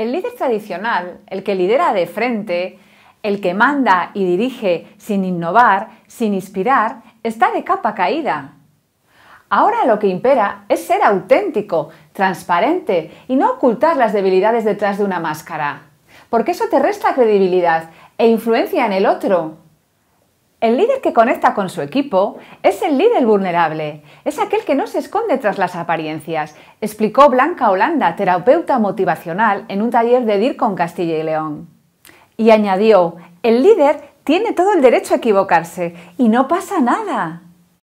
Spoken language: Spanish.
El líder tradicional, el que lidera de frente, el que manda y dirige sin innovar, sin inspirar, está de capa caída. Ahora lo que impera es ser auténtico, transparente y no ocultar las debilidades detrás de una máscara, porque eso te resta credibilidad e influencia en el otro. El líder que conecta con su equipo es el líder vulnerable, es aquel que no se esconde tras las apariencias, explicó Blanca Holanda, terapeuta motivacional, en un taller de DIR con Castilla y León. Y añadió, el líder tiene todo el derecho a equivocarse y no pasa nada.